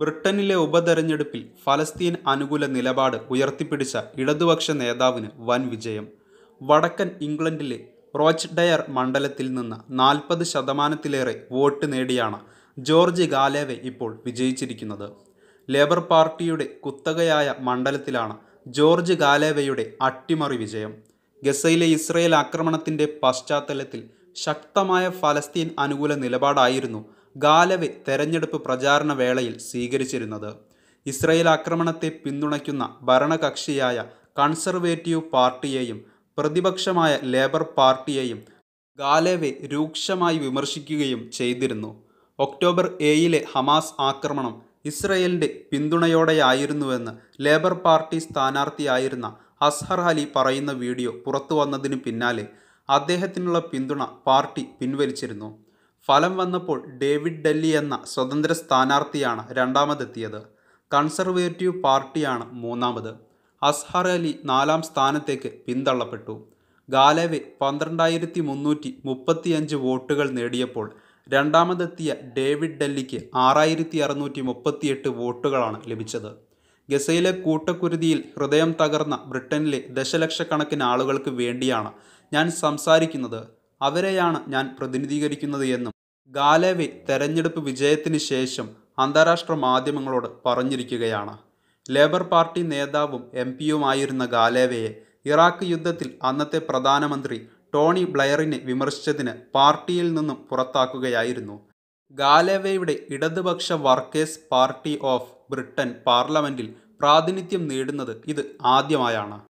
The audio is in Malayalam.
ബ്രിട്ടനിലെ ഉപതെരഞ്ഞെടുപ്പിൽ ഫലസ്തീൻ അനുകൂല നിലപാട് ഉയർത്തിപ്പിടിച്ച ഇടതുപക്ഷ നേതാവിന് വൻ വിജയം വടക്കൻ ഇംഗ്ലണ്ടിലെ റോച്ച്ഡയർ മണ്ഡലത്തിൽ നിന്ന് നാൽപ്പത് ശതമാനത്തിലേറെ വോട്ട് നേടിയാണ് ജോർജ് ഗാലേവെ ഇപ്പോൾ വിജയിച്ചിരിക്കുന്നത് ലേബർ പാർട്ടിയുടെ കുത്തകയായ മണ്ഡലത്തിലാണ് ജോർജ് ഗാലേവയുടെ അട്ടിമറി വിജയം ഗസയിലെ ഇസ്രയേൽ ആക്രമണത്തിൻ്റെ പശ്ചാത്തലത്തിൽ ശക്തമായ ഫലസ്തീൻ അനുകൂല നിലപാടായിരുന്നു ഗാലവെ തെരഞ്ഞെടുപ്പ് പ്രചാരണ വേളയിൽ സ്വീകരിച്ചിരുന്നത് ഇസ്രയേൽ ആക്രമണത്തെ പിന്തുണയ്ക്കുന്ന ഭരണകക്ഷിയായ കൺസർവേറ്റീവ് പാർട്ടിയെയും പ്രതിപക്ഷമായ ലേബർ പാർട്ടിയെയും ഗാലേവെ രൂക്ഷമായി വിമർശിക്കുകയും ചെയ്തിരുന്നു ഒക്ടോബർ ഏഴിലെ ഹമാസ് ആക്രമണം ഇസ്രയേലിൻ്റെ പിന്തുണയോടെയായിരുന്നുവെന്ന് ലേബർ പാർട്ടി സ്ഥാനാർത്ഥിയായിരുന്ന അസ്ഹർ അലി പറയുന്ന വീഡിയോ പുറത്തു വന്നതിനു പിന്നാലെ അദ്ദേഹത്തിനുള്ള പിന്തുണ പാർട്ടി പിൻവലിച്ചിരുന്നു ഫലം വന്നപ്പോൾ ഡേവിഡ് ഡെല്ലി എന്ന സ്വതന്ത്ര സ്ഥാനാർത്ഥിയാണ് രണ്ടാമതെത്തിയത് കൺസർവേറ്റീവ് പാർട്ടിയാണ് മൂന്നാമത് അസ്ഹർ അലി നാലാം സ്ഥാനത്തേക്ക് പിന്തള്ളപ്പെട്ടു ഗാലവെ പന്ത്രണ്ടായിരത്തി മുന്നൂറ്റി മുപ്പത്തിയഞ്ച് വോട്ടുകൾ നേടിയപ്പോൾ രണ്ടാമതെത്തിയ ഡേവിഡ് ഡെല്ലിക്ക് ആറായിരത്തി അറുന്നൂറ്റി മുപ്പത്തിയെട്ട് വോട്ടുകളാണ് ലഭിച്ചത് ഗസയിലെ കൂട്ടക്കുരുതിയിൽ ഹൃദയം തകർന്ന ബ്രിട്ടനിലെ ദശലക്ഷക്കണക്കിന് ആളുകൾക്ക് വേണ്ടിയാണ് ഞാൻ സംസാരിക്കുന്നത് അവരെയാണ് ഞാൻ പ്രതിനിധീകരിക്കുന്നത് എന്നും ഗാലേവി തെരഞ്ഞെടുപ്പ് വിജയത്തിന് ശേഷം അന്താരാഷ്ട്ര മാധ്യമങ്ങളോട് പറഞ്ഞിരിക്കുകയാണ് ലേബർ പാർട്ടി നേതാവും എം പിയുമായിരുന്ന ഗാലേവയെ ഇറാഖ് യുദ്ധത്തിൽ അന്നത്തെ പ്രധാനമന്ത്രി ടോണി ബ്ലെയറിനെ വിമർശിച്ചതിന് പാർട്ടിയിൽ നിന്നും പുറത്താക്കുകയായിരുന്നു ഗാലേവയുടെ ഇടതുപക്ഷ വർക്കേഴ്സ് പാർട്ടി ഓഫ് ബ്രിട്ടൻ പാർലമെന്റിൽ പ്രാതിനിധ്യം നേടുന്നത് ഇത് ആദ്യമായാണ്